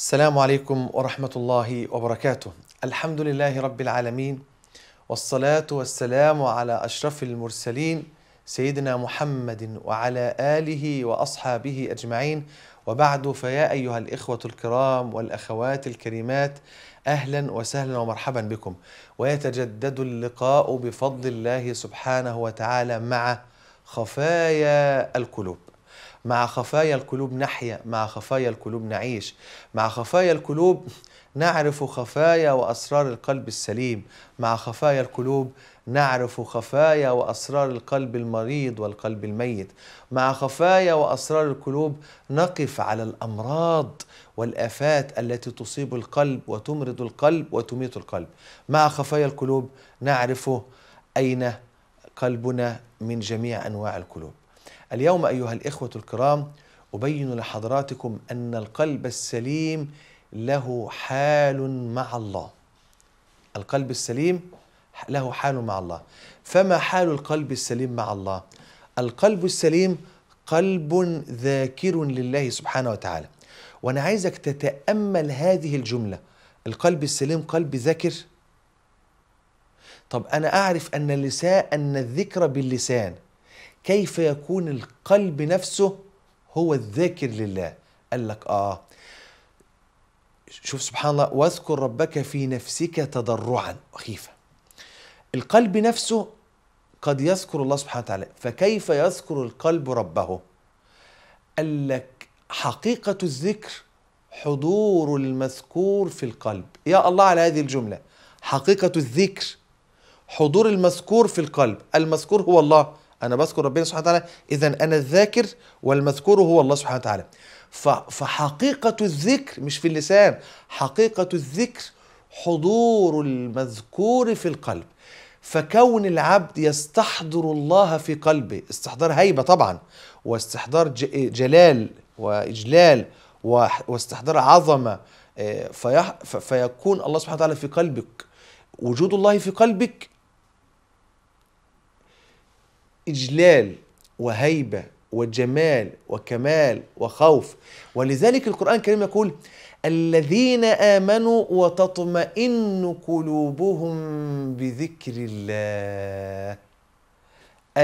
السلام عليكم ورحمة الله وبركاته الحمد لله رب العالمين والصلاة والسلام على أشرف المرسلين سيدنا محمد وعلى آله وأصحابه أجمعين وبعد فيا أيها الإخوة الكرام والأخوات الكريمات أهلا وسهلا ومرحبا بكم ويتجدد اللقاء بفضل الله سبحانه وتعالى مع خفايا القلوب مع خفايا القلوب نحيا مع خفايا القلوب نعيش مع خفايا القلوب نعرف خفايا وأسرار القلب السليم مع خفايا القلوب نعرف خفايا وأسرار القلب المريض والقلب الميت مع خفايا وأسرار القلوب نقف على الأمراض والآفات التي تصيب القلب وتمرض القلب وتميت القلب مع خفايا القلوب نعرف أين قلبنا من جميع أنواع القلوب اليوم أيها الإخوة الكرام أبين لحضراتكم أن القلب السليم له حال مع الله القلب السليم له حال مع الله فما حال القلب السليم مع الله القلب السليم قلب ذاكر لله سبحانه وتعالى وانا عايزك تتامل هذه الجمله القلب السليم قلب ذاكر طب انا اعرف ان اللسان ان الذكر باللسان كيف يكون القلب نفسه هو الذاكر لله قال لك آه شوف سبحان الله واذكر ربك في نفسك تضرعا وخيفة القلب نفسه قد يذكر الله سبحانه وتعالى فكيف يذكر القلب ربه قال لك حقيقة الذكر حضور المذكور في القلب يا الله على هذه الجملة حقيقة الذكر حضور المذكور في القلب المذكور هو الله انا بذكر ربنا سبحانه وتعالى اذا انا الذاكر والمذكور هو الله سبحانه وتعالى فحقيقه الذكر مش في اللسان حقيقه الذكر حضور المذكور في القلب فكون العبد يستحضر الله في قلبه استحضار هيبه طبعا واستحضار جلال واجلال واستحضار عظمه آه، فيكون الله سبحانه وتعالى في قلبك وجود الله في قلبك إجلال وهيبة وجمال وكمال وخوف ولذلك القرآن الكريم يقول الذين آمنوا وتطمئن قلوبهم بذكر الله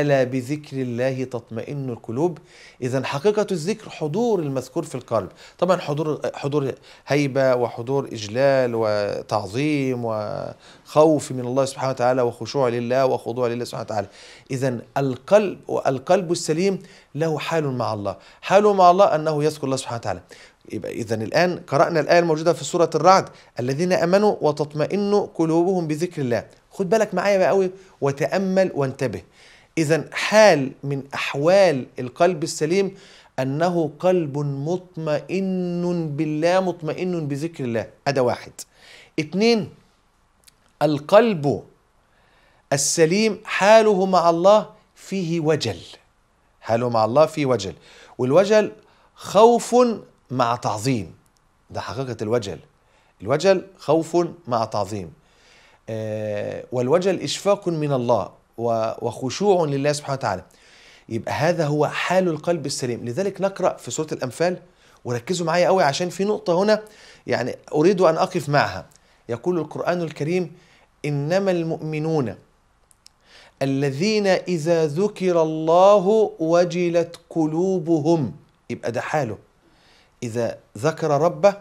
ألا بذكر الله تطمئن القلوب إذا حقيقة الذكر حضور المذكور في القلب طبعا حضور حضور هيبة وحضور إجلال وتعظيم وخوف من الله سبحانه وتعالى وخشوع لله وخضوع لله سبحانه وتعالى إذا القلب القلب السليم له حال مع الله حاله مع الله أنه يذكر الله سبحانه وتعالى يبقى اذا الان قرانا الايه الموجوده في سوره الرعد الذين امنوا وتطمئن قلوبهم بذكر الله خد بالك معايا بقى قوي وتامل وانتبه إذا حال من أحوال القلب السليم أنه قلب مطمئن بالله مطمئن بذكر الله هذا واحد اثنين القلب السليم حاله مع الله فيه وجل حاله مع الله فيه وجل والوجل خوف مع تعظيم ده حقيقة الوجل الوجل خوف مع تعظيم آه، والوجل إشفاق من الله وخشوع لله سبحانه وتعالى يبقى هذا هو حال القلب السليم لذلك نقرأ في سورة الأنفال وركزوا معايا قوي عشان في نقطة هنا يعني أريد أن أقف معها يقول القرآن الكريم إنما المؤمنون الذين إذا ذكر الله وجلت قلوبهم يبقى ده حاله إذا ذكر ربه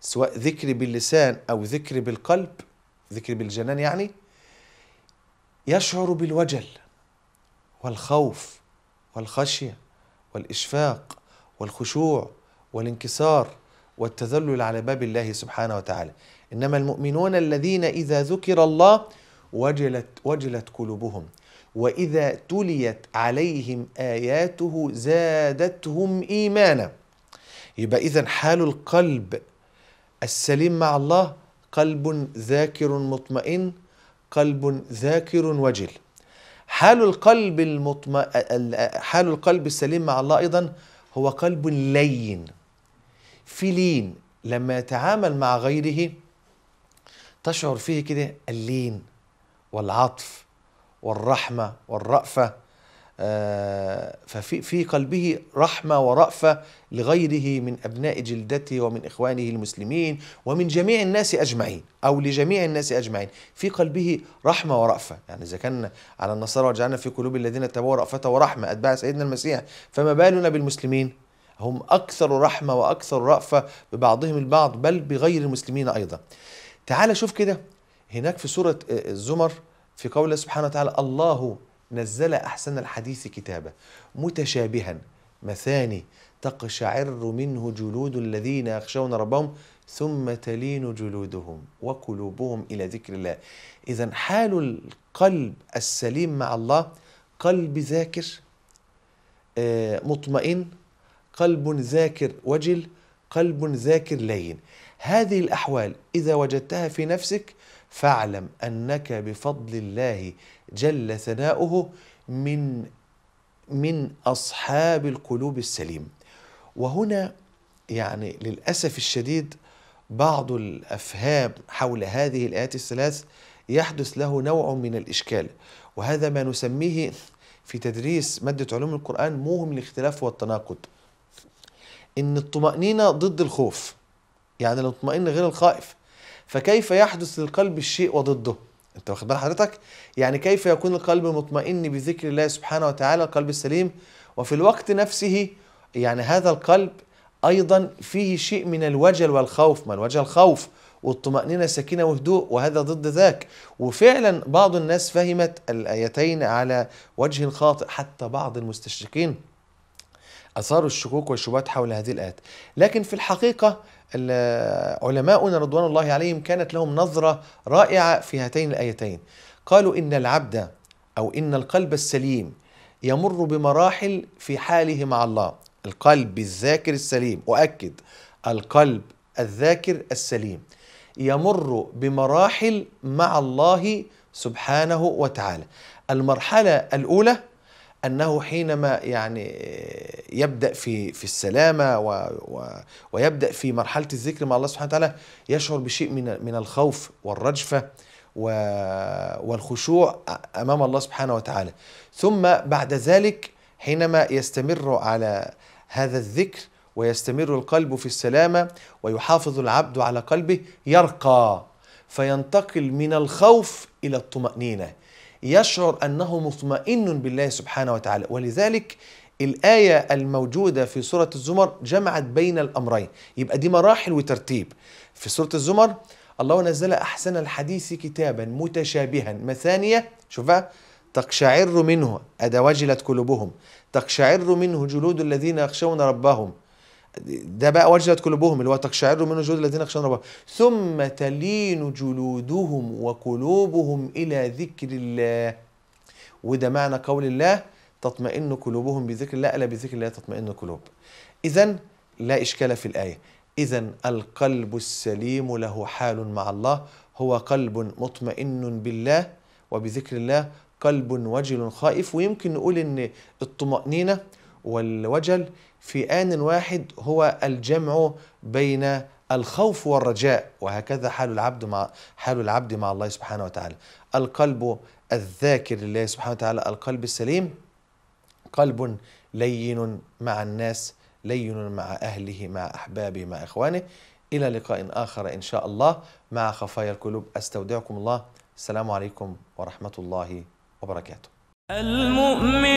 سواء ذكر باللسان أو ذكر بالقلب ذكر بالجنان يعني يشعر بالوجل والخوف والخشيه والاشفاق والخشوع والانكسار والتذلل على باب الله سبحانه وتعالى انما المؤمنون الذين اذا ذكر الله وجلت وجلت قلوبهم واذا تليت عليهم اياته زادتهم ايمانا يبقى اذا حال القلب السليم مع الله قلب ذاكر مطمئن قلب ذاكر وجل حال القلب المطم... حال القلب السليم مع الله ايضا هو قلب لين في لين لما يتعامل مع غيره تشعر فيه كده اللين والعطف والرحمه والرأفه آه، ففي في قلبه رحمه ورأفه لغيره من ابناء جلدته ومن اخوانه المسلمين ومن جميع الناس اجمعين او لجميع الناس اجمعين في قلبه رحمه ورأفه يعني اذا كان على النصارى وجعلنا في قلوب الذين اتبعوا رأفه ورحمه اتباع سيدنا المسيح فما بالنا بالمسلمين هم اكثر رحمه واكثر رأفه ببعضهم البعض بل بغير المسلمين ايضا تعال شوف كده هناك في سوره آه، الزمر في قوله سبحانه وتعالى الله نزل أحسن الحديث كتابه متشابها مثاني تقشعر منه جلود الذين يخشون ربهم ثم تلين جلودهم وقلوبهم إلى ذكر الله إذا حال القلب السليم مع الله قلب ذاكر آه، مطمئن قلب ذاكر وجل قلب ذاكر لين هذه الأحوال إذا وجدتها في نفسك فاعلم انك بفضل الله جل ثناؤه من من اصحاب القلوب السليم وهنا يعني للاسف الشديد بعض الافهام حول هذه الايات الثلاث يحدث له نوع من الاشكال وهذا ما نسميه في تدريس ماده علوم القران موهم الاختلاف والتناقض ان الطمانينه ضد الخوف يعني لو اطمئن غير الخائف فكيف يحدث للقلب الشيء وضده انت واخد بال حضرتك يعني كيف يكون القلب مطمئن بذكر الله سبحانه وتعالى القلب السليم وفي الوقت نفسه يعني هذا القلب ايضا فيه شيء من الوجل والخوف ما الوجل خوف والطمأنينة سكينة وهدوء وهذا ضد ذاك وفعلا بعض الناس فهمت الآيتين على وجه خاطئ حتى بعض المستشرقين أثاروا الشكوك والشبهات حول هذه الآيات لكن في الحقيقة علماؤنا رضوان الله عليهم كانت لهم نظرة رائعة في هاتين الآيتين قالوا إن العبد أو إن القلب السليم يمر بمراحل في حاله مع الله القلب الذاكر السليم أؤكد القلب الذاكر السليم يمر بمراحل مع الله سبحانه وتعالى المرحلة الأولى انه حينما يعني يبدا في في السلامه و و ويبدا في مرحله الذكر مع الله سبحانه وتعالى يشعر بشيء من من الخوف والرجفه و والخشوع امام الله سبحانه وتعالى ثم بعد ذلك حينما يستمر على هذا الذكر ويستمر القلب في السلامه ويحافظ العبد على قلبه يرقى فينتقل من الخوف الى الطمانينه يشعر أنه مطمئن بالله سبحانه وتعالى ولذلك الآية الموجودة في سورة الزمر جمعت بين الأمرين يبقى دي مراحل وترتيب في سورة الزمر الله نزل أحسن الحديث كتابا متشابها مثانية شوفها تقشعر منه أدواجلت قلوبهم تقشعر منه جلود الذين يخشون ربهم ده بقى وجلت قلوبهم اللي هو تقشعر منه جلود الذين يخشون ربهم ثم تلين جلودهم وقلوبهم الى ذكر الله وده معنى قول الله تطمئن قلوبهم بذكر الله الا بذكر الله تطمئن القلوب اذا لا اشكال في الايه اذا القلب السليم له حال مع الله هو قلب مطمئن بالله وبذكر الله قلب وجل خائف ويمكن نقول ان الطمأنينة والوجل في آن واحد هو الجمع بين الخوف والرجاء وهكذا حال العبد مع حال العبد مع الله سبحانه وتعالى القلب الذاكر لله سبحانه وتعالى القلب السليم قلب لين مع الناس لين مع أهله مع أحبابه مع إخوانه إلى لقاء آخر إن شاء الله مع خفايا القلوب أستودعكم الله السلام عليكم ورحمة الله وبركاته المؤمن